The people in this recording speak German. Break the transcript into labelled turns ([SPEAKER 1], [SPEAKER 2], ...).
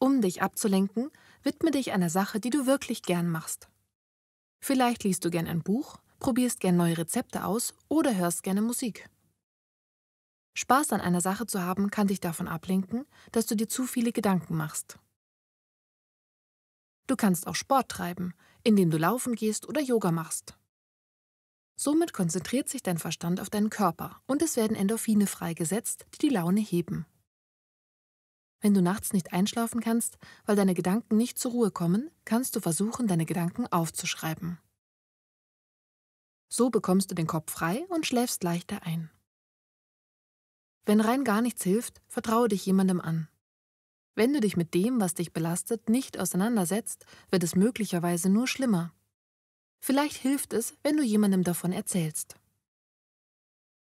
[SPEAKER 1] Um dich abzulenken, widme dich einer Sache, die du wirklich gern machst. Vielleicht liest du gern ein Buch, probierst gern neue Rezepte aus oder hörst gerne Musik. Spaß an einer Sache zu haben, kann dich davon ablenken, dass du dir zu viele Gedanken machst. Du kannst auch Sport treiben, indem du laufen gehst oder Yoga machst. Somit konzentriert sich dein Verstand auf deinen Körper und es werden Endorphine freigesetzt, die die Laune heben. Wenn du nachts nicht einschlafen kannst, weil deine Gedanken nicht zur Ruhe kommen, kannst du versuchen, deine Gedanken aufzuschreiben. So bekommst du den Kopf frei und schläfst leichter ein. Wenn rein gar nichts hilft, vertraue dich jemandem an. Wenn du dich mit dem, was dich belastet, nicht auseinandersetzt, wird es möglicherweise nur schlimmer. Vielleicht hilft es, wenn du jemandem davon erzählst.